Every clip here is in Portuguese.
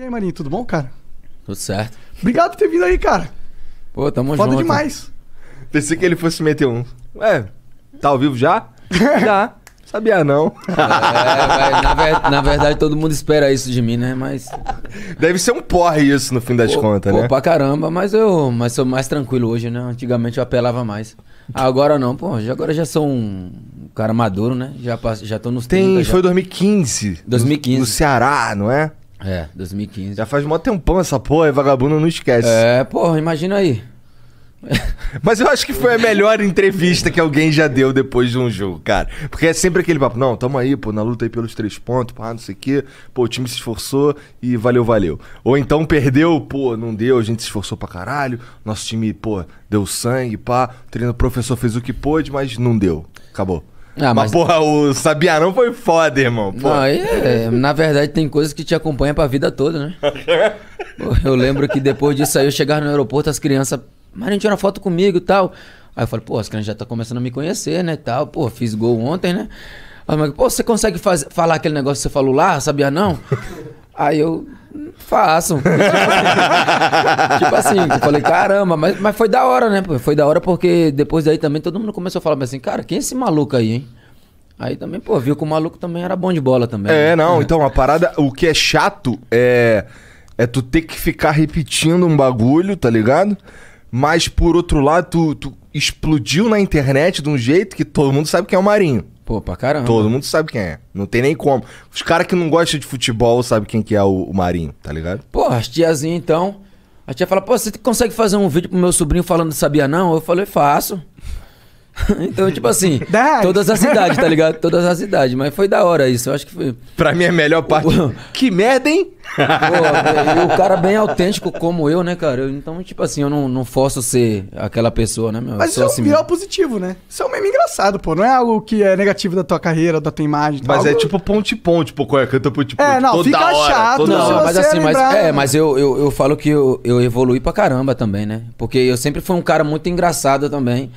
E aí, Marinho, tudo bom, cara? Tudo certo. Obrigado por ter vindo aí, cara. Pô, tamo Foda junto. Foda demais. Pensei que ele fosse meter um. Ué, tá ao vivo já? já. Sabia não. É, na, ver, na, verdade, todo mundo espera isso de mim, né? Mas. Deve ser um porre isso no fim das pô, contas, pô, né? Pra caramba, mas eu mas sou mais tranquilo hoje, né? Antigamente eu apelava mais. Agora não, pô. Já, agora já sou um cara maduro, né? Já, já tô nos Tem, 30, já. foi 2015. 2015. No, no Ceará, não é? É, 2015. Já faz mó tempão essa porra e vagabundo não esquece. É, porra, imagina aí. Mas eu acho que foi a melhor entrevista que alguém já deu depois de um jogo, cara. Porque é sempre aquele papo, não, tamo aí, pô, na luta aí pelos três pontos, pá, não sei o quê. Pô, o time se esforçou e valeu, valeu. Ou então perdeu, pô, não deu, a gente se esforçou pra caralho. Nosso time, pô, deu sangue, pá. O treino professor fez o que pôde, mas não deu. Acabou. Ah, mas... mas porra, o Sabiá não foi foda, irmão. Não, é, na verdade, tem coisas que te acompanham pra vida toda, né? eu lembro que depois disso aí, eu chegar no aeroporto, as crianças... Marinho, tira uma foto comigo e tal. Aí eu falei, pô, as crianças já estão tá começando a me conhecer, né, tal. Pô, fiz gol ontem, né? Aí eu falei, pô, você consegue faz... falar aquele negócio que você falou lá, Sabiá não? Aí eu faço. tipo assim, eu falei, caramba, mas, mas foi da hora, né? Foi da hora porque depois daí também todo mundo começou a falar assim, cara, quem é esse maluco aí, hein? Aí também, pô, viu que o maluco também era bom de bola também. É, né? não, é. então a parada, o que é chato é, é tu ter que ficar repetindo um bagulho, tá ligado? Mas por outro lado, tu, tu explodiu na internet de um jeito que todo mundo sabe que é o Marinho. Pô, pra caramba. Todo mundo sabe quem é. Não tem nem como. Os caras que não gostam de futebol sabem quem que é o, o Marinho, tá ligado? Porra, as tiazinhas então. A tia fala, pô, você consegue fazer um vídeo pro meu sobrinho falando sabia não? Eu falei, faço. então, tipo assim, todas as idades, tá ligado? Todas as idades. Mas foi da hora isso. Eu acho que foi. Pra mim, a melhor parte. que merda, hein? Pô, e o cara bem autêntico como eu, né, cara? então, tipo assim, eu não, não forço ser aquela pessoa, né, meu? Mas isso assim é o assim pior positivo, né? Isso é um meme engraçado, pô. Não é algo que é negativo da tua carreira, da tua imagem. Mas algo... é tipo ponte-ponte, pô. Qual é? Canta ponte-ponte. Tipo, é, não, toda fica hora, chato. Não, mas assim, mas, é, mas eu, eu, eu falo que eu, eu evolui pra caramba também, né? Porque eu sempre fui um cara muito engraçado também.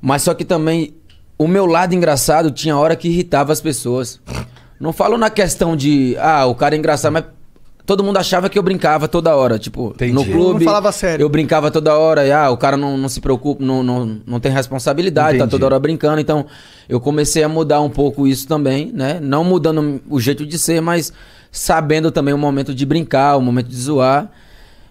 Mas só que também o meu lado engraçado tinha hora que irritava as pessoas. Não falo na questão de, ah, o cara é engraçado, mas todo mundo achava que eu brincava toda hora. Tipo, Entendi. no clube. falava sério. Eu brincava toda hora, e ah, o cara não, não se preocupa, não, não, não tem responsabilidade, tá Entendi. tá toda hora brincando. Então, eu comecei a mudar um pouco isso também, né? Não mudando o jeito de ser, mas sabendo também o momento de brincar, o momento de zoar.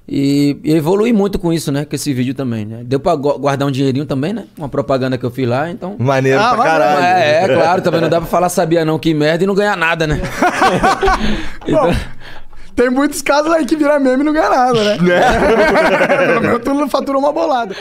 E, e evolui muito com isso, né? Com esse vídeo também, né? Deu pra guardar um dinheirinho também, né? Uma propaganda que eu fiz lá, então. Maneiro ah, pra caralho. É, é, claro, também não dá pra falar sabia não que merda e não ganhar nada, né? então... Bom, tem muitos casos aí que vira meme e não ganha nada, né? né? Pelo menos tudo faturou uma bolada.